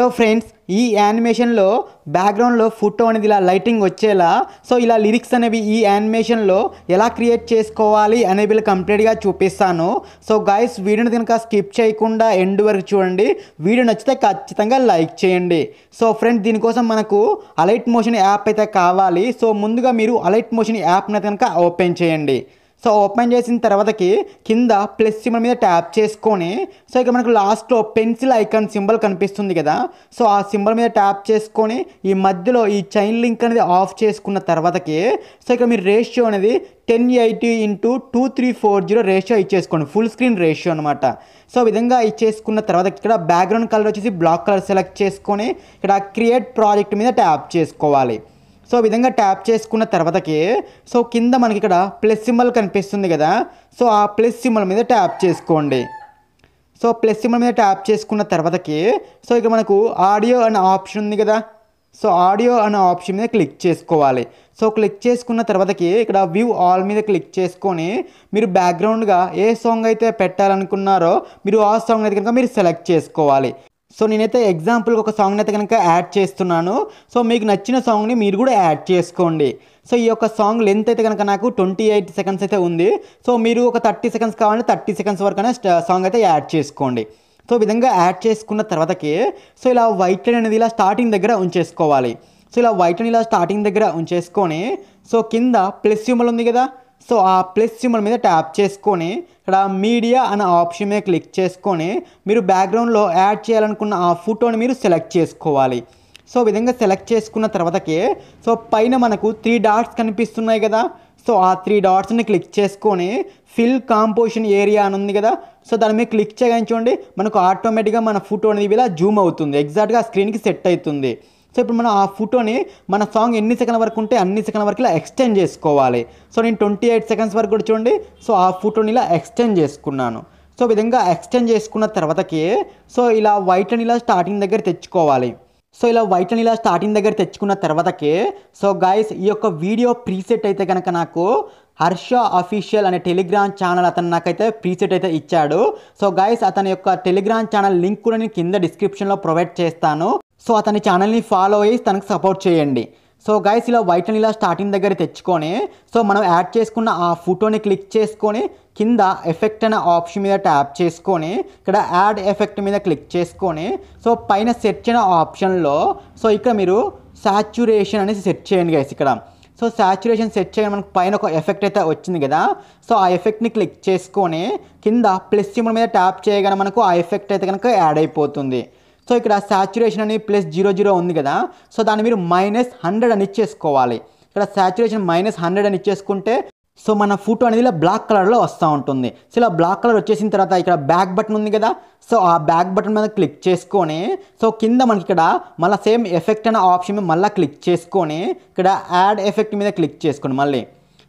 so friends ఈ యానిమేషన్లో బ్యాక్గ్రౌండ్లో photo అనేది ఇలా లైటింగ్ వచ్చేలా సో ఇలా లిరిక్స్ అనేవి ఈ యానిమేషన్లో ఎలా క్రియేట్ చేసుకోవాలి అనేవి కంప్లీట్గా చూపిస్తాను సో గాయస్ వీడియోని కనుక స్కిప్ చేయకుండా ఎండ్ వరకు చూడండి వీడియో నచ్చితే ఖచ్చితంగా లైక్ చేయండి సో ఫ్రెండ్స్ దీనికోసం మనకు అలైట్ మోషన్ యాప్ అయితే కావాలి సో ముందుగా మీరు అలైట్ మోషన్ యాప్ని కనుక ఓపెన్ చేయండి సో ఓపెన్ చేసిన తర్వాతకి కింద ప్లస్ సింబల్ మీద ట్యాప్ చేసుకొని సో ఇక్కడ మనకు లాస్ట్లో పెన్సిల్ ఐకాన్ సింబల్ కనిపిస్తుంది కదా సో ఆ సింబల్ మీద ట్యాప్ చేసుకొని ఈ మధ్యలో ఈ చైన్ లింక్ అనేది ఆఫ్ చేసుకున్న తర్వాతకి సో ఇక్కడ మీరు రేషియో అనేది ten eighty into two three four zero ratio ఇచ్చేసుకోండి ఫుల్ స్క్రీన్ రేషియో అనమాట సో విధంగా ఇచ్చేసుకున్న తర్వాత ఇక్కడ బ్యాక్గ్రౌండ్ కలర్ వచ్చేసి బ్లాక్ కలర్ సెలెక్ట్ చేసుకొని ఇక్కడ క్రియేట్ ప్రాజెక్ట్ మీద ట్యాప్ చేసుకోవాలి సో ఆ విధంగా ట్యాప్ చేసుకున్న తర్వాతకి సో కింద మనకి ఇక్కడ ప్లస్ సింబల్ కనిపిస్తుంది కదా సో ఆ ప్లస్ సింబల్ మీద ట్యాప్ చేసుకోండి సో ప్లస్ సింబల్ మీద ట్యాప్ చేసుకున్న తర్వాతకి సో ఇక్కడ మనకు ఆడియో అనే ఆప్షన్ ఉంది కదా సో ఆడియో అనే ఆప్షన్ మీద క్లిక్ చేసుకోవాలి సో క్లిక్ చేసుకున్న తర్వాతకి ఇక్కడ వ్యూ ఆల్ మీద క్లిక్ చేసుకొని మీరు బ్యాక్గ్రౌండ్గా ఏ సాంగ్ అయితే పెట్టాలనుకున్నారో మీరు ఆ సాంగ్ అయితే కనుక మీరు సెలెక్ట్ చేసుకోవాలి సో నేనైతే ఎగ్జాంపుల్కి ఒక సాంగ్ని అయితే కనుక యాడ్ చేస్తున్నాను సో మీకు నచ్చిన సాంగ్ని మీరు కూడా యాడ్ చేసుకోండి సో ఈ యొక్క సాంగ్ లెంత్ అయితే కనుక నాకు ట్వంటీ ఎయిట్ సెకండ్స్ అయితే ఉంది సో మీరు ఒక థర్టీ సెకండ్స్ కావాలంటే థర్టీ సెకండ్స్ వరకు వరకనే సాంగ్ అయితే యాడ్ చేసుకోండి సో విధంగా యాడ్ చేసుకున్న తర్వాతకి సో ఇలా వైట్ లైన్ అనేది ఇలా స్టార్టింగ్ దగ్గర ఉంచేసుకోవాలి సో ఇలా వైట్ లైన్ ఇలా స్టార్టింగ్ దగ్గర ఉంచేసుకొని సో కింద ప్లస్ సింబల్ ఉంది కదా సో ఆ ప్లస్ సింబల్ మీద ట్యాప్ చేసుకొని ఇక్కడ మీడియా అనే ఆప్షన్ మీద క్లిక్ చేసుకొని మీరు బ్యాక్గ్రౌండ్లో యాడ్ చేయాలనుకున్న ఆ ఫోటోని మీరు సెలెక్ట్ చేసుకోవాలి సో విధంగా సెలెక్ట్ చేసుకున్న తర్వాతకే సో పైన మనకు త్రీ డాట్స్ కనిపిస్తున్నాయి కదా సో ఆ త్రీ డాట్స్ని క్లిక్ చేసుకొని ఫిల్ కాంపోజిషన్ ఏరియా అని ఉంది కదా సో దాని మీద క్లిక్ చేయించండి మనకు ఆటోమేటిక్గా మన ఫోటో అనేది ఇలా జూమ్ అవుతుంది ఎగ్జాక్ట్గా స్క్రీన్కి సెట్ అవుతుంది సో ఇప్పుడు మనం ఆ ఫోటోని మన సాంగ్ ఎన్ని సెకండ్ వరకు ఉంటే అన్ని సెకండ్ వరకు ఇలా ఎక్స్టెండ్ చేసుకోవాలి సో నేను ట్వంటీ ఎయిట్ సెకండ్స్ వరకు కూడా చూడండి సో ఆ ఫోటోని ఇలా ఎక్స్టెండ్ చేసుకున్నాను సో విధంగా ఎక్స్టెండ్ చేసుకున్న తర్వాతకి సో ఇలా వైట్ అని ఇలా స్టార్టింగ్ దగ్గర తెచ్చుకోవాలి సో ఇలా వైట్ అని ఇలా స్టార్టింగ్ దగ్గర తెచ్చుకున్న తర్వాతకే సో గాయస్ ఈ యొక్క వీడియో ప్రీసెట్ అయితే కనుక నాకు హర్ష అఫీషియల్ అనే టెలిగ్రామ్ ఛానల్ అతను నాకైతే ప్రీసెట్ అయితే ఇచ్చాడు సో గాయస్ అతని యొక్క టెలిగ్రామ్ ఛానల్ లింక్ కూడా నేను కింద డిస్క్రిప్షన్లో ప్రొవైడ్ చేస్తాను సో అతని ఛానల్ని ఫాలో అయ్యి తనకు సపోర్ట్ చేయండి సో గైస్ ఇలా వైట్ వైట్ని ఇలా స్టార్టింగ్ దగ్గర తెచ్చుకొని సో మనం యాడ్ చేసుకున్న ఆ ఫోటోని క్లిక్ చేసుకొని కింద ఎఫెక్ట్ అనే ఆప్షన్ మీద ట్యాప్ చేసుకొని ఇక్కడ యాడ్ ఎఫెక్ట్ మీద క్లిక్ చేసుకొని సో పైన సెర్చ్ అయిన ఆప్షన్లో సో ఇక్కడ మీరు సాచ్యురేషన్ అనేసి సెట్ చేయండి గైస్ ఇక్కడ సో శాచురేషన్ సెట్ చేయడం మనకు పైన ఒక ఎఫెక్ట్ అయితే వచ్చింది కదా సో ఆ ఎఫెక్ట్ని క్లిక్ చేసుకొని కింద ప్లస్ సిమ్ మీద ట్యాప్ చేయగానే మనకు ఆ ఎఫెక్ట్ అయితే కనుక యాడ్ అయిపోతుంది సో ఇక్కడ శాచురేషన్ అని ప్లస్ జీరో జీరో ఉంది కదా సో దాన్ని మీరు మైనస్ హండ్రెడ్ అని ఇచ్చేసుకోవాలి ఇక్కడ సాచురేషన్ మైనస్ హండ్రెడ్ అని ఇచ్చేసుకుంటే సో మన ఫోటో అనేది ఇలా బ్లాక్ కలర్లో వస్తూ ఉంటుంది సో ఇలా బ్లాక్ కలర్ వచ్చేసిన తర్వాత ఇక్కడ బ్యాక్ బటన్ ఉంది కదా సో ఆ బ్యాక్ బటన్ మీద క్లిక్ చేసుకొని సో కింద మనకి ఇక్కడ మళ్ళీ సేమ్ ఎఫెక్ట్ అనే ఆప్షన్ మీద మళ్ళీ క్లిక్ చేసుకొని ఇక్కడ యాడ్ ఎఫెక్ట్ మీద క్లిక్ చేసుకోండి మళ్ళీ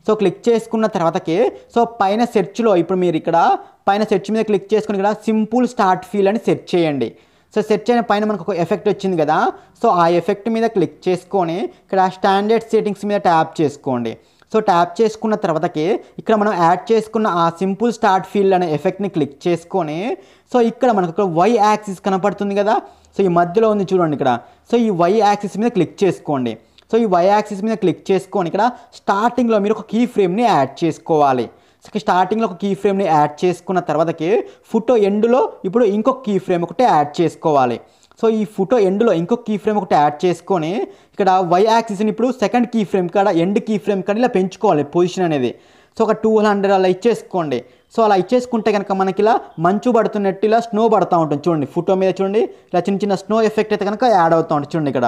సో క్లిక్ చేసుకున్న తర్వాతకి సో పైన సెర్చ్లో ఇప్పుడు మీరు ఇక్కడ పైన సెర్చ్ మీద క్లిక్ చేసుకుని ఇక్కడ సింపుల్ స్టార్ట్ ఫీల్ అని సెర్చ్ చేయండి సో సెట్ చేయని పైన మనకు ఒక ఎఫెక్ట్ వచ్చింది కదా సో ఆ ఎఫెక్ట్ మీద క్లిక్ చేసుకొని ఇక్కడ స్టాండర్డ్ సెట్టింగ్స్ మీద ట్యాప్ చేసుకోండి సో ట్యాప్ చేసుకున్న తర్వాతకి ఇక్కడ మనం యాడ్ చేసుకున్న ఆ సింపుల్ స్టార్ట్ ఫీల్డ్ అనే ఎఫెక్ట్ని క్లిక్ చేసుకొని సో ఇక్కడ మనకు ఇక్కడ వై యాక్సిస్ కనపడుతుంది కదా సో ఈ మధ్యలో ఉంది చూడండి ఇక్కడ సో ఈ వై యాక్సిస్ మీద క్లిక్ చేసుకోండి సో ఈ వై యాక్సిస్ మీద క్లిక్ చేసుకొని ఇక్కడ స్టార్టింగ్లో మీరు ఒక కీ ఫ్రేమ్ని యాడ్ చేసుకోవాలి స్టార్టింగ్లో ఒక కీ ఫ్రేమ్ని యాడ్ చేసుకున్న తర్వాతకి ఫోటో ఎండ్లో ఇప్పుడు ఇంకొక కీ ఫ్రేమ్ ఒకటి యాడ్ చేసుకోవాలి సో ఈ ఫోటో ఎండ్లో ఇంకొక కీ ఫ్రేమ్ ఒకటి యాడ్ చేసుకొని ఇక్కడ వై యాక్సిస్ని ఇప్పుడు సెకండ్ కీ ఫ్రేమ్ కాడ ఎండ్ కీ ఫ్రేమ్ కాడ ఇలా పెంచుకోవాలి పొజిషన్ అనేది సో ఒక టూ హండ్రెడ్ అలా ఇచ్చేసుకోండి సో అలా ఇచ్చేసుకుంటే కనుక మనకి ఇలా మంచు పడుతున్నట్టు ఇలా స్నో పడుతూ ఉంటుంది చూడండి ఫోటో మీద చూడండి ఇలా చిన్న చిన్న స్నో ఎఫెక్ట్ అయితే కనుక యాడ్ అవుతూ ఉంటుంది చూడండి ఇక్కడ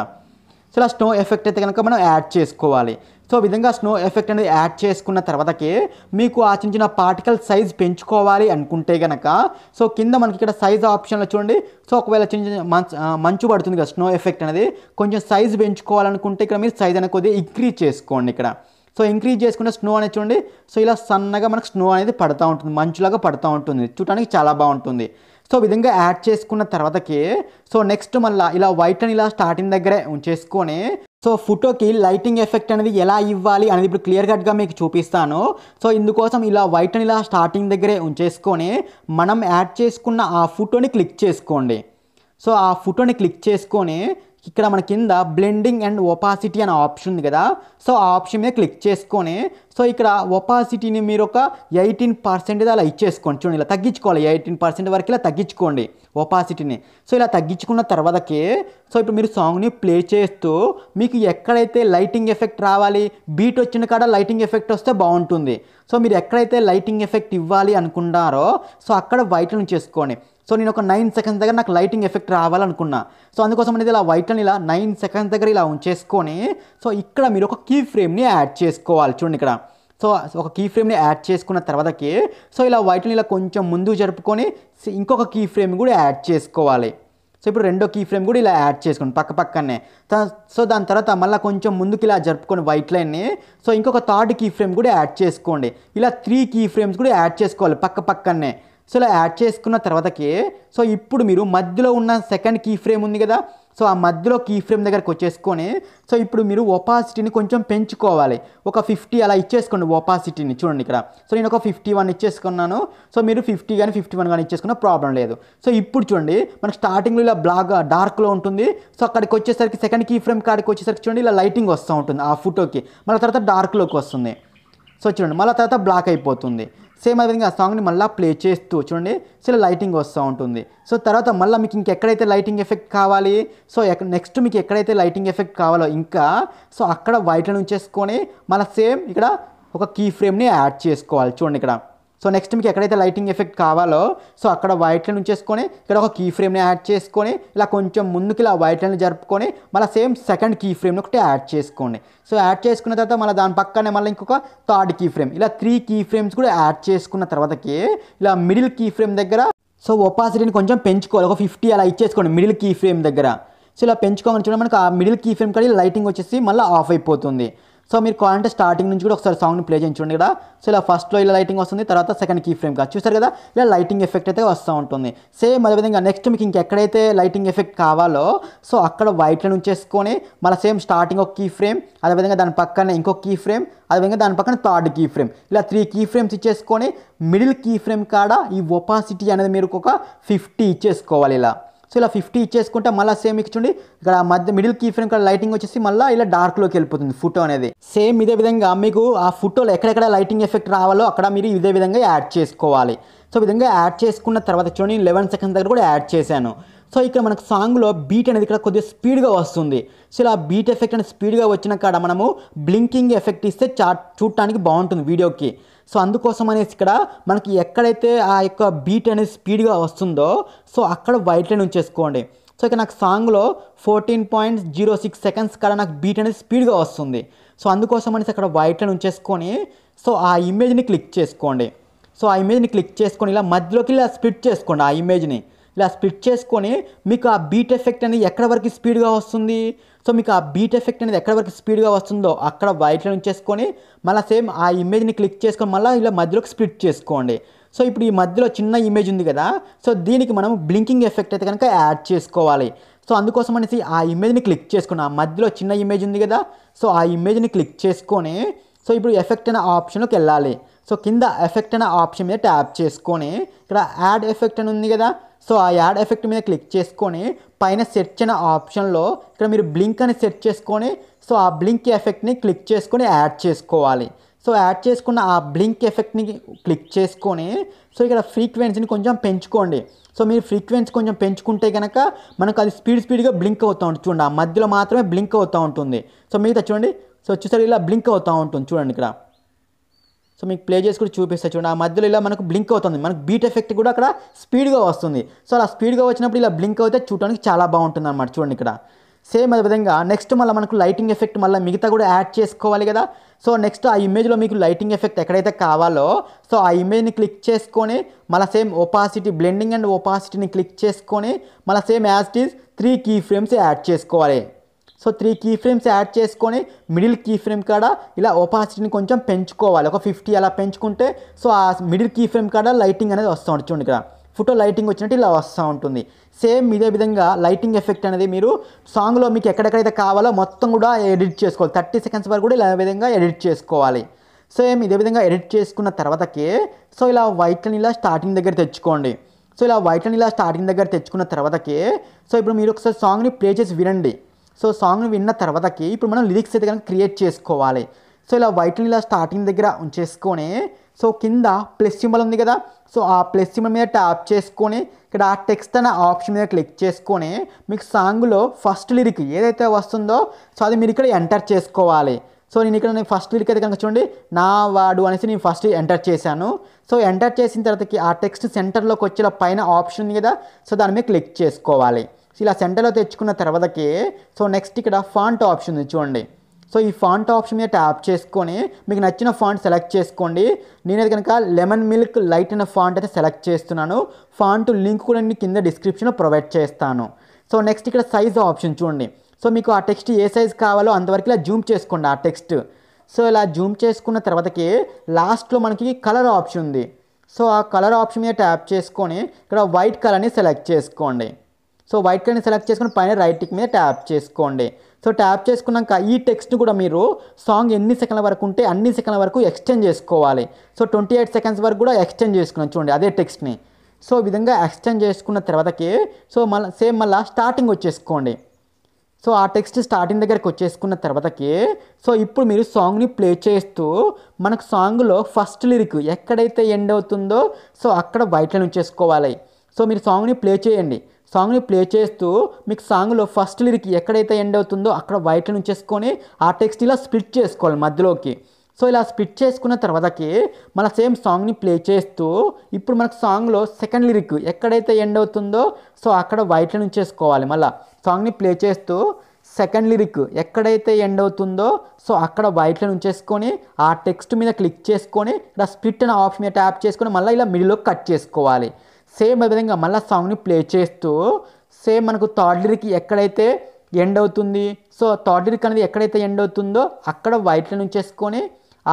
సో ఇలా స్నో ఎఫెక్ట్ అయితే కనుక మనం యాడ్ చేసుకోవాలి సో విధంగా స్నో ఎఫెక్ట్ అనేది యాడ్ చేసుకున్న తర్వాతకి మీకు ఆ చిన్న చిన్న పార్టికల్ సైజ్ పెంచుకోవాలి అనుకుంటే కనుక సో కింద మనకి ఇక్కడ సైజ్ ఆప్షన్లో చూడండి సో ఒకవేళ చిన్న చిన్న మంచు పడుతుంది కదా స్నో ఎఫెక్ట్ అనేది కొంచెం సైజ్ పెంచుకోవాలనుకుంటే ఇక్కడ మీరు సైజ్ అనేది కొద్దిగా ఇంక్రీజ్ చేసుకోండి ఇక్కడ సో ఇంక్రీజ్ చేసుకున్న స్నో అనేది చూడండి సో ఇలా సన్నగా మనకు స్నో అనేది పడుతూ ఉంటుంది మంచులాగా పడుతూ ఉంటుంది చూడటానికి చాలా బాగుంటుంది సో విధంగా యాడ్ చేసుకున్న తర్వాతకి సో నెక్స్ట్ మళ్ళీ ఇలా వైట్ అని ఇలా స్టార్టింగ్ దగ్గరే ఉంచేసుకొని సో ఫోటోకి లైటింగ్ ఎఫెక్ట్ అనేది ఎలా ఇవ్వాలి అనేది ఇప్పుడు క్లియర్ కట్గా మీకు చూపిస్తాను సో ఇందుకోసం ఇలా వైట్ అని ఇలా స్టార్టింగ్ దగ్గరే ఉంచేసుకొని మనం యాడ్ చేసుకున్న ఆ ఫోటోని క్లిక్ చేసుకోండి సో ఆ ఫోటోని క్లిక్ చేసుకొని ఇక్కడ మన కింద బ్లెండింగ్ అండ్ ఒపాసిటీ అనే ఆప్షన్ ఉంది కదా సో ఆ ఆప్షన్ మీద క్లిక్ చేసుకొని సో ఇక్కడ ఒపాసిటీని మీరు ఒక ఎయిటీన్ పర్సెంట్ అలా ఇచ్చేసుకోండి చూడండి ఇలా తగ్గించుకోవాలి ఎయిటీన్ పర్సెంట్ వరకు ఇలా తగ్గించుకోండి ఒపాసిటీని సో ఇలా తగ్గించుకున్న తర్వాతకి సో ఇప్పుడు మీరు సాంగ్ని ప్లే చేస్తూ మీకు ఎక్కడైతే లైటింగ్ ఎఫెక్ట్ రావాలి బీట్ వచ్చిన కాడ లైటింగ్ ఎఫెక్ట్ వస్తే బాగుంటుంది సో మీరు ఎక్కడైతే లైటింగ్ ఎఫెక్ట్ ఇవ్వాలి అనుకున్నారో సో అక్కడ వైట్ నుంచి చేసుకోండి సో నేను ఒక నైన్ సెకండ్స్ దగ్గర నాకు లైటింగ్ ఎఫెక్ట్ రావాలనుకున్నా సో అందుకోసం అనేది ఇలా వైట్లను ఇలా నైన్ సెకండ్స్ దగ్గర ఇలా ఉంచేసుకొని సో ఇక్కడ మీరు ఒక కీ ఫ్రేమ్ని యాడ్ చేసుకోవాలి చూడండి ఇక్కడ సో ఒక కీ ఫ్రేమ్ని యాడ్ చేసుకున్న తర్వాతకి సో ఇలా వైట్ని ఇలా కొంచెం ముందు జరుపుకొని ఇంకొక కీ ఫ్రేమ్ కూడా యాడ్ చేసుకోవాలి సో ఇప్పుడు రెండో కీ ఫ్రేమ్ కూడా ఇలా యాడ్ చేసుకోండి పక్క పక్కనే సో దాని తర్వాత మళ్ళీ కొంచెం ముందుకు ఇలా జరుపుకొని వైట్ లైన్ని సో ఇంకొక థర్డ్ కీ ఫ్రేమ్ కూడా యాడ్ చేసుకోండి ఇలా త్రీ కీ ఫ్రేమ్స్ కూడా యాడ్ చేసుకోవాలి పక్క పక్కనే సో ఇలా యాడ్ చేసుకున్న తర్వాతకి సో ఇప్పుడు మీరు మధ్యలో ఉన్న సెకండ్ కీ ఫ్రేమ్ ఉంది కదా సో ఆ మధ్యలో కీ ఫ్రేమ్ దగ్గరకు వచ్చేసుకొని సో ఇప్పుడు మీరు ఒపాసిటీని కొంచెం పెంచుకోవాలి ఒక ఫిఫ్టీ అలా ఇచ్చేసుకోండి ఒపాసిటీని చూడండి ఇక్కడ సో నేను ఒక ఫిఫ్టీ వన్ ఇచ్చేసుకున్నాను సో మీరు ఫిఫ్టీ కానీ ఫిఫ్టీ వన్ కానీ ఇచ్చేసుకున్న ప్రాబ్లం లేదు సో ఇప్పుడు చూడండి మనకు స్టార్టింగ్లో ఇలా బ్లాక్ డార్క్లో ఉంటుంది సో అక్కడికి వచ్చేసరికి సెకండ్ కీ ఫ్రేమ్ కాడికి వచ్చేసరికి చూడండి ఇలా లైటింగ్ వస్తూ ఉంటుంది ఆ ఫోటోకి మళ్ళీ తర్వాత డార్క్లోకి వస్తుంది సో చూడండి మళ్ళీ తర్వాత బ్లాక్ అయిపోతుంది సేమ్ అదేవిధంగా ఆ సాంగ్ని మళ్ళీ ప్లే చేస్తూ చూడండి సో లైటింగ్ వస్తూ ఉంటుంది సో తర్వాత మళ్ళీ మీకు ఇంకెక్కడైతే లైటింగ్ ఎఫెక్ట్ కావాలి సో నెక్స్ట్ మీకు ఎక్కడైతే లైటింగ్ ఎఫెక్ట్ కావాలో ఇంకా సో అక్కడ వైట్లను ఉంచేసుకొని మళ్ళీ సేమ్ ఇక్కడ ఒక కీ ఫ్రేమ్ని యాడ్ చేసుకోవాలి చూడండి ఇక్కడ సో నెక్స్ట్ మీకు ఎక్కడైతే లైటింగ్ ఎఫెక్ట్ కావాలో సో అక్కడ వైట్ లైన్ ఉంచేసుకొని ఇక్కడ ఒక కీ ఫ్రేమ్ని యాడ్ చేసుకొని ఇలా కొంచెం ముందుకు ఇలా వైట్ లైన్ జరుపుకొని మళ్ళీ సేమ్ సెకండ్ కీ ఫ్రేమ్ని ఒకటి యాడ్ చేసుకోండి సో యాడ్ చేసుకున్న తర్వాత మళ్ళీ దాని పక్కనే మళ్ళీ ఇంకొక థర్డ్ కీ ఫ్రేమ్ ఇలా త్రీ కీ ఫ్రేమ్స్ కూడా యాడ్ చేసుకున్న తర్వాతకి ఇలా మిడిల్ కీ ఫ్రేమ్ దగ్గర సో ఒపాసిటీని కొంచెం పెంచుకోవాలి ఒక ఫిఫ్టీ అలా ఇచ్చేసుకోండి మిడిల్ కీ ఫ్రేమ్ దగ్గర సో ఇలా పెంచుకోవాలని చూడండి మనకు ఆ మిడిల్ కీ ఫ్రేమ్ కానీ లైటింగ్ వచ్చేసి మళ్ళీ ఆఫ్ అయిపోతుంది సో మీరు కావాలంటే స్టార్టింగ్ నుంచి కూడా ఒకసారి సాంగ్ని ప్లే చేయించండి కదా సో ఇలా ఫస్ట్లో ఇలా లైటింగ్ వస్తుంది తర్వాత సెకండ్ కీ ఫ్రేమ్ కాదు చూసారు కదా ఇలా లైటింగ్ ఎఫెక్ట్ అయితే వస్తూ ఉంటుంది సేమ్ అదేవిధంగా నెక్స్ట్ మీకు ఇంకెక్కడైతే లైటింగ్ ఎఫెక్ట్ కావాలో సో అక్కడ వైట్లను ఉంచేసుకొని మళ్ళీ సేమ్ స్టార్టింగ్ ఒక కీ ఫ్రేమ్ అదేవిధంగా దాని పక్కన ఇంకో కీ ఫ్రేమ్ అదేవిధంగా దాని పక్కన థర్డ్ కీ ఫ్రేమ్ ఇలా త్రీ కీ ఫ్రేమ్స్ ఇచ్చేసుకొని మిడిల్ కీ ఫ్రేమ్ కాడ ఈ ఒపాసిటీ అనేది మీరు ఒక ఫిఫ్టీ ఇచ్చేసుకోవాలి ఇలా సో ఇలా ఫిఫ్టీ ఇచ్చేసుకుంటే మళ్ళీ సేమ్ ఇచ్చుండి ఇక్కడ మధ్య మిడిల్ కీ ఫ్రేమ్ ఇక్కడ లైటింగ్ వచ్చేసి మళ్ళీ ఇలా డార్క్లోకి వెళ్ళిపోతుంది ఫోటో అనేది సేమ్ ఇదే విధంగా మీకు ఆ ఫోటోలో ఎక్కడెక్కడ లైటింగ్ ఎఫెక్ట్ రావాలో అక్కడ మీరు ఇదే విధంగా యాడ్ చేసుకోవాలి సో విధంగా యాడ్ చేసుకున్న తర్వాత చూడండి లెవెన్ సెకండ్స్ దగ్గర కూడా యాడ్ చేశాను సో ఇక్కడ మనకు సాంగ్లో బీట్ అనేది ఇక్కడ కొద్దిగా స్పీడ్గా వస్తుంది సో ఇలా బీట్ ఎఫెక్ట్ అనేది స్పీడ్గా వచ్చిన కాడ మనము బ్లింకింగ్ ఎఫెక్ట్ ఇస్తే చా చూడటానికి బాగుంటుంది వీడియోకి సో అందుకోసం అనేసి ఇక్కడ మనకి ఎక్కడైతే ఆ యొక్క బీట్ అనేది స్పీడ్గా వస్తుందో సో అక్కడ వైట్ లైన్ ఉంచేసుకోండి సో ఇక నాకు సాంగ్లో fourteen point zero six seconds కాడ నాకు బీట్ అనేది స్పీడ్గా వస్తుంది సో అందుకోసం అనేసి అక్కడ వైట్ లైన్ ఉంచేసుకొని సో ఆ ఇమేజ్ని క్లిక్ చేసుకోండి సో ఆ ఇమేజ్ని క్లిక్ చేసుకొని ఇలా మధ్యలోకి ఇలా స్ప్లిట్ చేసుకోండి ఆ ఇమేజ్ని ఇలా స్ప్లిట్ చేసుకొని మీకు ఆ బీట్ ఎఫెక్ట్ అనేది ఎక్కడ వరకు స్పీడ్గా వస్తుంది సో మీకు ఆ బీట్ ఎఫెక్ట్ అనేది ఎక్కడ వరకు స్పీడ్గా వస్తుందో అక్కడ వైట్ లైన్ చేసుకొని మళ్ళీ సేమ్ ఆ ఇమేజ్ని క్లిక్ చేసుకొని మళ్ళీ ఇలా మధ్యలోకి స్ప్లిట్ చేసుకోండి సో ఇప్పుడు ఈ మధ్యలో చిన్న ఇమేజ్ ఉంది కదా సో దీనికి మనం బ్లింకింగ్ ఎఫెక్ట్ అయితే కనుక యాడ్ చేసుకోవాలి సో అందుకోసం అనేసి ఆ ఇమేజ్ని క్లిక్ చేసుకుని ఆ మధ్యలో చిన్న ఇమేజ్ ఉంది కదా సో ఆ ఇమేజ్ని క్లిక్ చేసుకొని సో ఇప్పుడు ఎఫెక్ట్ అయిన ఆప్షన్లోకి వెళ్ళాలి సో కింద ఎఫెక్ట్ అయిన ఆప్షన్ మీద ట్యాప్ చేసుకొని ఇక్కడ యాడ్ ఎఫెక్ట్ అని ఉంది కదా సో ఆ యాడ్ ఎఫెక్ట్ మీద క్లిక్ చేసుకొని పైన సెర్చ్ అయిన ఆప్షన్లో ఇక్కడ మీరు బ్లింక్ అని సెర్చ్ చేసుకొని సో ఆ బ్లింక్ ఎఫెక్ట్ని క్లిక్ చేసుకొని యాడ్ చేసుకోవాలి సో యాడ్ చేసుకున్న ఆ బ్లింక్ ఎఫెక్ట్ని క్లిక్ చేసుకొని సో ఇక్కడ ఫ్రీక్వెన్సీని కొంచెం పెంచుకోండి సో మీరు ఫ్రీక్వెన్సీ కొంచెం పెంచుకుంటే కనుక మనకు అది స్పీడ్ స్పీడ్గా బ్లింక్ అవుతూ ఉంటుంది చూడండి ఆ మధ్యలో మాత్రమే బ్లింక్ అవుతూ ఉంటుంది సో మిగతా చూడండి సో వచ్చేసరికి ఇలా బ్లింక్ అవుతూ ఉంటుంది చూడండి ఇక్కడ సో మీకు ప్లే చేసి కూడా చూపిస్తా చూడండి ఆ మధ్యలో ఇలా మనకు బ్లింక్ అవుతుంది మనకు బీట్ ఎఫెక్ట్ కూడా అక్కడ స్పీడ్గా వస్తుంది సో అలా స్పీడ్గా వచ్చినప్పుడు ఇలా బ్లింక్ అయితే చూడడానికి చాలా బాగుంటుంది అనమాట చూడండి ఇక్కడ సేమ్ విధంగా నెక్స్ట్ మళ్ళీ మనకు లైటింగ్ ఎఫెక్ట్ మళ్ళీ మిగతా కూడా యాడ్ చేసుకోవాలి కదా సో నెక్స్ట్ ఆ ఇమేజ్లో మీకు లైటింగ్ ఎఫెక్ట్ ఎక్కడైతే కావాలో సో ఆ ఇమేజ్ని క్లిక్ చేసుకొని మళ్ళీ సేమ్ ఒపాసిటీ బ్లెండింగ్ అండ్ ఒపాసిటీని క్లిక్ చేసుకొని మళ్ళీ same as it is three key frames add చేసుకోవాలి so three key frames add చేసుకొని మిడిల్ కీ ఫ్రేమ్ కాడ ఇలా ఒపాసిటీని కొంచెం పెంచుకోవాలి ఒక ఫిఫ్టీ అలా పెంచుకుంటే సో ఆ మిడిల్ కీ ఫ్రేమ్ కాడ లైటింగ్ అనేది వస్తూ ఉంటుంది చూడండి ఇక్కడ ఫోటో లైటింగ్ వచ్చినట్టు ఇలా వస్తూ ఉంటుంది సేమ్ ఇదే విధంగా లైటింగ్ ఎఫెక్ట్ అనేది మీరు సాంగ్లో మీకు ఎక్కడెక్కడైతే కావాలో మొత్తం కూడా ఎడిట్ చేసుకోవాలి థర్టీ సెకండ్స్ వరకు కూడా ఇలా విధంగా ఎడిట్ చేసుకోవాలి సేమ్ ఇదే విధంగా ఎడిట్ చేసుకున్న తర్వాతకే సో ఇలా వైట్లని ఇలా స్టార్టింగ్ దగ్గర తెచ్చుకోండి సో ఇలా వైట్లని ఇలా స్టార్టింగ్ దగ్గర తెచ్చుకున్న తర్వాతకే సో ఇప్పుడు మీరు ఒకసారి సాంగ్ని ప్లే చేసి వినండి సో సాంగ్ని విన్న తర్వాతకి ఇప్పుడు మనం లిరిక్స్ అయితే కనుక క్రియేట్ చేసుకోవాలి సో ఇలా వైట్ని ఇలా స్టార్టింగ్ దగ్గర ఉంచేసుకొని సో కింద ప్లస్ సింబల్ ఉంది కదా సో ఆ ప్లస్ సింబల్ మీద ట్యాప్ చేసుకొని ఇక్కడ ఆ టెక్స్ట్ అనే ఆప్షన్ మీద క్లిక్ చేసుకొని మీకు సాంగ్లో ఫస్ట్ లిరిక్ ఏదైతే వస్తుందో సో అది మీరు ఇక్కడ ఎంటర్ చేసుకోవాలి సో నేను ఇక్కడ నేను ఫస్ట్ లిరిక్ అయితే కనుక చూడండి నా వాడు అనేసి నేను ఫస్ట్ ఎంటర్ చేశాను సో ఎంటర్ చేసిన తర్వాతకి ఆ టెక్స్ట్ సెంటర్లోకి వచ్చేలా పైన ఆప్షన్ ఉంది కదా సో దాని మీద క్లిక్ చేసుకోవాలి సో ఇలా సెంటర్లో తెచ్చుకున్న తర్వాతకి సో నెక్స్ట్ ఇక్కడ ఫాంట్ ఆప్షన్ ఉంది చూడండి సో ఈ ఫాంట్ ఆప్షన్ మీద ట్యాప్ చేసుకొని మీకు నచ్చిన ఫాంట్ సెలెక్ట్ చేసుకోండి నేనైతే కనుక లెమన్ మిల్క్ లైట్ అయిన ఫాంట్ అయితే సెలెక్ట్ చేస్తున్నాను ఫాంట్ లింక్ కూడా నేను కింద డిస్క్రిప్షన్లో ప్రొవైడ్ చేస్తాను సో నెక్స్ట్ ఇక్కడ సైజ్ ఆప్షన్ చూడండి సో మీకు ఆ టెక్స్ట్ ఏ సైజ్ కావాలో అంతవరకు ఇలా జూమ్ చేసుకోండి ఆ టెక్స్ట్ సో ఇలా జూమ్ చేసుకున్న తర్వాతకి లాస్ట్లో మనకి కలర్ ఆప్షన్ ఉంది సో ఆ కలర్ ఆప్షన్ మీద ట్యాప్ చేసుకొని ఇక్కడ వైట్ కలర్ని సెలెక్ట్ చేసుకోండి సో వైట్ కలర్ని సెలెక్ట్ చేసుకుని పైన రైట్ టిక్ మీద ట్యాప్ చేసుకోండి సో ట్యాప్ చేసుకున్నాక ఈ టెక్స్ట్ని కూడా మీరు సాంగ్ ఎన్ని సెకండ్ల వరకు ఉంటే అన్ని సెకండ్ల వరకు ఎక్స్టెండ్ చేసుకోవాలి సో ట్వంటీ ఎయిట్ సెకండ్స్ వరకు కూడా ఎక్స్టెండ్ చేసుకున్నాం చూడండి అదే టెక్స్ట్ని సో ఈ విధంగా ఎక్స్టెండ్ చేసుకున్న తర్వాతకి సో మళ్ళీ సేమ్ మళ్ళీ స్టార్టింగ్ వచ్చేసుకోండి సో ఆ టెక్స్ట్ స్టార్టింగ్ దగ్గరికి వచ్చేసుకున్న తర్వాతకి సో ఇప్పుడు మీరు సాంగ్ని ప్లే చేస్తూ మనకు సాంగ్లో ఫస్ట్ లిరిక్ ఎక్కడైతే ఎండ్ అవుతుందో సో అక్కడ వైట్ లైన్ వచ్చేసుకోవాలి సో మీరు సాంగ్ని ప్లే చేయండి సాంగ్ని ప్లే చేస్తూ మీకు సాంగ్లో ఫస్ట్ లిరిక్ ఎక్కడైతే ఎండ్ అవుతుందో అక్కడ బయట ఉంచేసుకొని ఆ టెక్స్ట్ ఇలా స్ప్లిట్ చేసుకోవాలి మధ్యలోకి సో ఇలా స్పిట్ చేసుకున్న తర్వాతకి మన సేమ్ సాంగ్ని ప్లే చేస్తూ ఇప్పుడు మనకు సాంగ్లో సెకండ్ లిరిక్ ఎక్కడైతే ఎండ్ అవుతుందో సో అక్కడ వైట్ వేసుకోవాలి మళ్ళీ సాంగ్ని ప్లే చేస్తూ సెకండ్ లిరిక్ ఎక్కడైతే ఎండ్ అవుతుందో సో అక్కడ వైట్లో ఉంచేసుకొని ఆ టెక్స్ట్ మీద క్లిక్ చేసుకొని ఇలా స్పిట్ అనే ఆప్షన్ మీద ట్యాప్ చేసుకొని మళ్ళీ ఇలా మిడిల్లో కట్ చేసుకోవాలి సేమ్ విధంగా మళ్ళీ సాంగ్ని ప్లే చేస్తూ సేమ్ మనకు థర్డ్ లిరిక్ ఎక్కడైతే ఎండ్ అవుతుంది సో థర్డ్ లిరిక్ అనేది ఎక్కడైతే ఎండ్ అవుతుందో అక్కడ వైట్ల వేసుకొని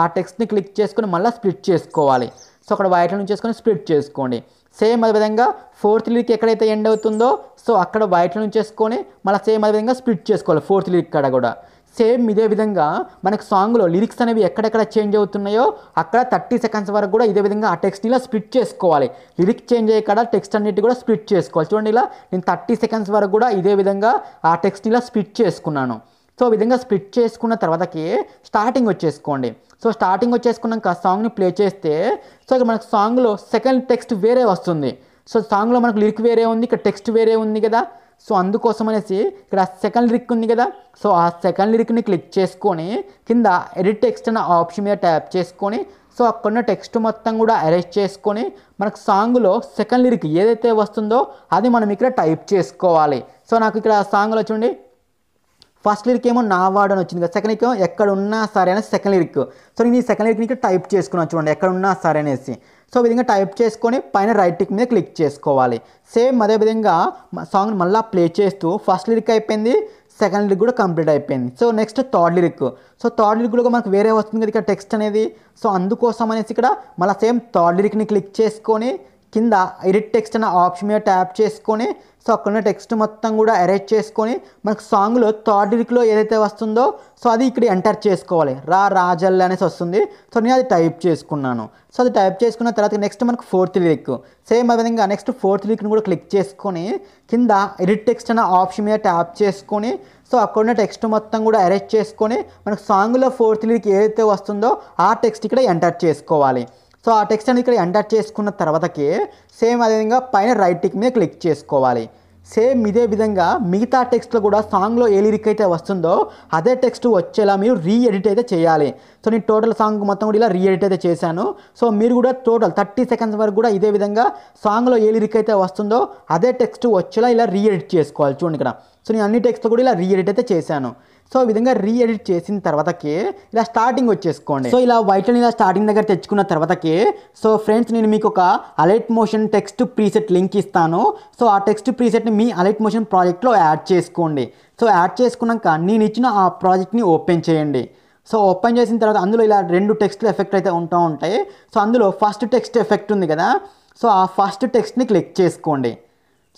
ఆ టెక్స్ట్ని క్లిక్ చేసుకొని మళ్ళీ స్ప్లిట్ చేసుకోవాలి సో అక్కడ వైట్ల వేసుకొని స్ప్లిట్ చేసుకోండి సేమ్ అదేవిధంగా ఫోర్త్ లిరిక్ ఎక్కడైతే ఎండ్ అవుతుందో సో అక్కడ వైట్ల వేసుకొని మళ్ళీ సేమ్ అదేవిధంగా స్ప్లిట్ చేసుకోవాలి ఫోర్త్ లిరిక్ కాడ కూడా సేమ్ ఇదే విధంగా మనకు సాంగ్లో లిరిక్స్ అనేవి ఎక్కడెక్కడ చేంజ్ అవుతున్నాయో అక్కడ థర్టీ సెకండ్స్ వరకు కూడా ఇదే విధంగా ఆ టెక్స్ట్ని ఇలా స్ప్లిట్ చేసుకోవాలి లిరిక్స్ చేంజ్ అయ్యే టెక్స్ట్ అన్నిటి కూడా స్ప్లిట్ చేసుకోవాలి చూడండి ఇలా నేను థర్టీ సెకండ్స్ వరకు కూడా ఇదే విధంగా ఆ టెక్స్ట్ని ఇలా స్ప్లిట్ చేసుకున్నాను సో విధంగా స్ప్లిట్ చేసుకున్న తర్వాతకి స్టార్టింగ్ వచ్చేసుకోండి సో స్టార్టింగ్ వచ్చేసుకున్నాక సాంగ్ని ప్లే చేస్తే సో ఇక్కడ మనకు సాంగ్లో సెకండ్ టెక్స్ట్ వేరే వస్తుంది సో సాంగ్లో మనకు లిరిక్ వేరే ఉంది ఇక్కడ టెక్స్ట్ వేరే ఉంది కదా సో అందుకోసం అనేసి ఇక్కడ సెకండ్ లిరిక్ ఉంది కదా సో ఆ సెకండ్ లిరిక్ని క్లిక్ చేసుకొని కింద ఎడిట్ టెక్స్ట్ అనే ఆప్షన్ మీద ట్యాప్ చేసుకొని సో అక్కడ ఉన్న టెక్స్ట్ మొత్తం కూడా అరేంజ్ చేసుకొని మనకు సాంగ్లో సెకండ్ లిరిక్ ఏదైతే వస్తుందో అది మనం ఇక్కడ టైప్ చేసుకోవాలి సో నాకు ఇక్కడ సాంగ్లో చూడండి ఫస్ట్ లిరిక్ ఏమో నా వాడు అని వచ్చింది కదా సెకండ్ లిరిక్ ఎక్కడ ఉన్నా సరే అనేది సెకండ్ లిరిక్ సో నేను ఈ సెకండ్ లిరిక్ని టైప్ చేసుకున్నాను చూడండి ఎక్కడ ఉన్నా సరే అనేసి సో విధంగా టైప్ చేసుకొని పైన రైట్ టిక్ మీద క్లిక్ చేసుకోవాలి సేమ్ అదే విధంగా సాంగ్ మళ్ళీ ప్లే చేస్తూ ఫస్ట్ లిరిక్ అయిపోయింది సెకండ్ లిరిక్ కూడా కంప్లీట్ అయిపోయింది so next third lyric so third lyric కూడా మనకు వేరే వస్తుంది కదా ఇక్కడ టెక్స్ట్ అనేది సో అందుకోసం అనేసి ఇక్కడ మళ్ళీ సేమ్ థర్డ్ లిరిక్ని క్లిక్ చేసుకొని కింద ఎడిట్ టెక్స్ట్ అనే ఆప్షన్ మీద ట్యాప్ చేసుకొని సో ఉన్న టెక్స్ట్ మొత్తం కూడా అరేంజ్ చేసుకొని మనకు సాంగ్లో థర్డ్ లిరిక్లో ఏదైతే వస్తుందో సో అది ఇక్కడ ఎంటర్ చేసుకోవాలి రా రాజల్ అనేసి వస్తుంది సో నేను అది టైప్ చేసుకున్నాను సో అది టైప్ చేసుకున్న తర్వాత నెక్స్ట్ మనకు ఫోర్త్ లిరిక్ సేమ్ విధంగా నెక్స్ట్ ఫోర్త్ లిరిక్ని కూడా క్లిక్ చేసుకొని కింద ఎడిట్ టెక్స్ట్ అనే ఆప్షన్ మీద ట్యాప్ చేసుకొని సో అక్కడ ఉన్న టెక్స్ట్ మొత్తం కూడా అరేంజ్ చేసుకొని మనకు సాంగ్లో ఫోర్త్ లిరిక్ ఏదైతే వస్తుందో ఆ టెక్స్ట్ ఇక్కడ ఎంటర్ చేసుకోవాలి సో ఆ టెక్స్ట్ అనేది ఇక్కడ ఎంటర్ చేసుకున్న తర్వాతకే సేమ్ అదేవిధంగా పైన రైట్ టిక్ మీద క్లిక్ చేసుకోవాలి సేమ్ ఇదే విధంగా మిగతా టెక్స్ట్లో కూడా సాంగ్లో ఏ లిరిక్ అయితే వస్తుందో అదే టెక్స్ట్ వచ్చేలా మీరు రీఎడిట్ అయితే చేయాలి సో నేను టోటల్ సాంగ్ మొత్తం కూడా ఇలా రీఎడిట్ అయితే చేశాను సో మీరు కూడా టోటల్ థర్టీ సెకండ్స్ వరకు కూడా ఇదే విధంగా సాంగ్లో ఏ లిరిక్ అయితే వస్తుందో అదే టెక్స్ట్ వచ్చేలా ఇలా రీఎడిట్ చేసుకోవాలి చూడండి ఇక్కడ సో నేను అన్ని టెక్స్ట్లు కూడా ఇలా రీఎడిట్ అయితే చేశాను సో ఈ విధంగా రీఎడిట్ చేసిన తర్వాతకి ఇలా స్టార్టింగ్ వచ్చేసుకోండి సో ఇలా వైట్ ఇలా స్టార్టింగ్ దగ్గర తెచ్చుకున్న తర్వాతకి సో ఫ్రెండ్స్ నేను మీకు ఒక Alight Motion text preset link ఇస్తాను సో ఆ టెక్స్ట్ ప్రీసెట్ని మీ అలైట్ మోషన్ ప్రాజెక్ట్లో యాడ్ చేసుకోండి సో యాడ్ చేసుకున్నాక నేను ఇచ్చిన ఆ ప్రాజెక్ట్ని ఓపెన్ చేయండి సో ఓపెన్ చేసిన తర్వాత అందులో ఇలా రెండు టెక్స్ట్ ఎఫెక్ట్ అయితే ఉంటూ ఉంటాయి సో అందులో ఫస్ట్ టెక్స్ట్ ఎఫెక్ట్ ఉంది కదా సో ఆ ఫస్ట్ టెక్స్ట్ని క్లిక్ చేసుకోండి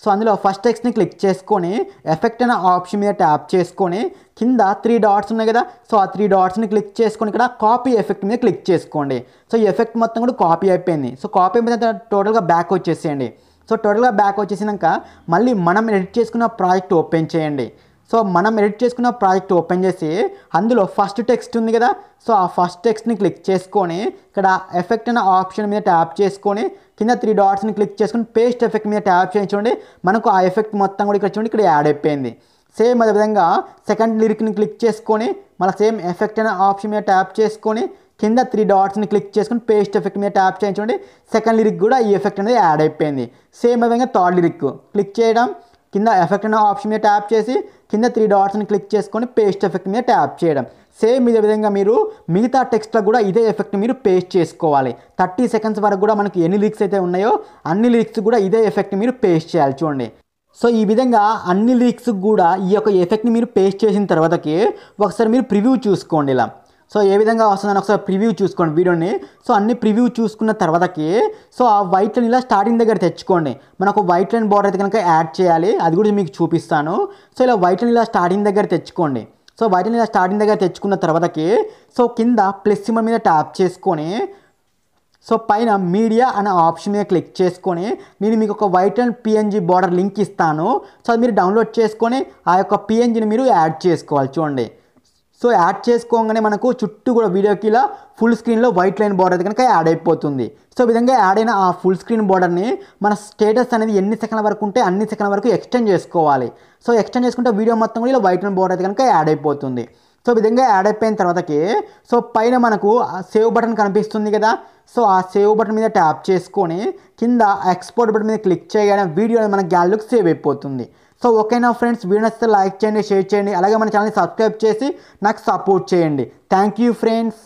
సో అందులో ఫస్ట్ టెక్స్ట్ని క్లిక్ చేసుకొని ఎఫెక్ట్ అనే ఆప్షన్ మీద ట్యాప్ చేసుకొని కింద త్రీ డాట్స్ ఉన్నాయి కదా సో ఆ త్రీ డాట్స్ని క్లిక్ చేసుకొని ఇక్కడ కాపీ ఎఫెక్ట్ మీద క్లిక్ చేసుకోండి సో ఈ ఎఫెక్ట్ మొత్తం కూడా కాపీ అయిపోయింది సో కాపీ అయిపోయిన టోటల్గా బ్యాక్ వచ్చేసేయండి సో టోటల్గా బ్యాక్ వచ్చేసినాక మళ్ళీ మనం ఎడిట్ చేసుకున్న ప్రాజెక్ట్ ఓపెన్ చేయండి సో మనం ఎడిట్ చేసుకున్న ప్రాజెక్ట్ ఓపెన్ చేసి అందులో ఫస్ట్ టెక్స్ట్ ఉంది కదా సో ఆ ఫస్ట్ టెక్స్ట్ని క్లిక్ చేసుకొని ఇక్కడ ఎఫెక్ట్ అనే ఆప్షన్ మీద ట్యాప్ చేసుకొని కింద త్రీ డాట్స్ని క్లిక్ చేసుకుని పేస్ట్ ఎఫెక్ట్ మీద ట్యాప్ చేయించండి మనకు ఆ ఎఫెక్ట్ మొత్తం కూడా ఇక్కడ చూడండి ఇక్కడ యాడ్ అయిపోయింది సేమ్ అదేవిధంగా సెకండ్ లిరిక్ని క్లిక్ చేసుకొని మళ్ళీ సేమ్ ఎఫెక్ట్ అనే ఆప్షన్ మీద ట్యాప్ చేసుకొని కింద త్రీ డాట్స్ని క్లిక్ చేసుకుని పేస్ట్ ఎఫెక్ట్ మీద ట్యాప్ చేయించండి సెకండ్ లిరిక్ కూడా ఈ ఎఫెక్ట్ అనేది యాడ్ అయిపోయింది సేమ్ విధంగా థర్డ్ లిరిక్ క్లిక్ చేయడం కింద ఎఫెక్ట్ అనే ఆప్షన్ మీద ట్యాప్ చేసి కింద త్రీ డాట్స్ని క్లిక్ చేసుకొని పేస్ట్ ఎఫెక్ట్ మీద ట్యాప్ చేయడం సేమ్ ఇదే విధంగా మీరు మిగతా టెక్స్ట్లో కూడా ఇదే ఎఫెక్ట్ మీరు పేస్ట్ చేసుకోవాలి థర్టీ సెకండ్స్ వరకు కూడా మనకి ఎన్ని లిరిక్స్ అయితే ఉన్నాయో అన్ని లిరిక్స్ కూడా ఇదే ఎఫెక్ట్ మీరు పేస్ట్ చేయాలి చూడండి సో ఈ విధంగా అన్ని లిరిక్స్ కూడా ఈ యొక్క ఎఫెక్ట్ని మీరు పేస్ట్ చేసిన తర్వాతకి ఒకసారి మీరు ప్రివ్యూ చూసుకోండి ఇలా సో ఏ విధంగా వస్తుందని ఒకసారి ప్రివ్యూ చూసుకోండి వీడియోని సో అన్ని ప్రివ్యూ చూసుకున్న తర్వాతకి సో ఆ వైట్ లైన్ ఇలా స్టార్టింగ్ దగ్గర తెచ్చుకోండి మనకు వైట్ లైన్ బోర్డర్ అయితే కనుక యాడ్ చేయాలి అది కూడా మీకు చూపిస్తాను సో ఇలా వైట్ లైన్ ఇలా స్టార్టింగ్ దగ్గర తెచ్చుకోండి సో వైట్ లైన్ ఇలా స్టార్టింగ్ దగ్గర తెచ్చుకున్న తర్వాతకి సో కింద ప్లస్ సింబల్ మీద ట్యాప్ చేసుకొని సో పైన మీడియా అనే ఆప్షన్ మీద క్లిక్ చేసుకొని నేను మీకు ఒక white and PNG border link ఇస్తాను సో అది మీరు డౌన్లోడ్ చేసుకొని ఆ యొక్క పిఎన్జీని మీరు యాడ్ చేసుకోవాలి చూడండి సో యాడ్ చేసుకోగానే మనకు చుట్టూ కూడా వీడియోకి ఇలా ఫుల్ స్క్రీన్లో వైట్ లైన్ బార్డర్ కనుక యాడ్ అయిపోతుంది సో విధంగా యాడ్ అయిన ఆ ఫుల్ స్క్రీన్ బార్డర్ని మన స్టేటస్ అనేది ఎన్ని సెకండ్ల వరకు ఉంటే అన్ని సెకండ్ల వరకు ఎక్స్టెండ్ చేసుకోవాలి సో ఎక్స్టెండ్ చేసుకుంటే వీడియో మొత్తం కూడా ఇలా వైట్ లైన్ బార్డర్ కనుక యాడ్ అయిపోతుంది సో విధంగా యాడ్ అయిపోయిన తర్వాతకి సో పైన మనకు సేవ్ బటన్ కనిపిస్తుంది కదా సో ఆ సేవ్ బటన్ మీద ట్యాప్ చేసుకొని కింద ఎక్స్పోర్ట్ బటన్ మీద క్లిక్ చేయగానే వీడియో మన గ్యాలరీకి సేవ్ అయిపోతుంది సో ఓకేనా ఫ్రెండ్స్ వీడియో నచ్చితే లైక్ చేయండి షేర్ చేయండి అలాగే మన ఛానల్ని సబ్స్క్రైబ్ చేసి నాకు సపోర్ట్ చేయండి థ్యాంక్ యూ ఫ్రెండ్స్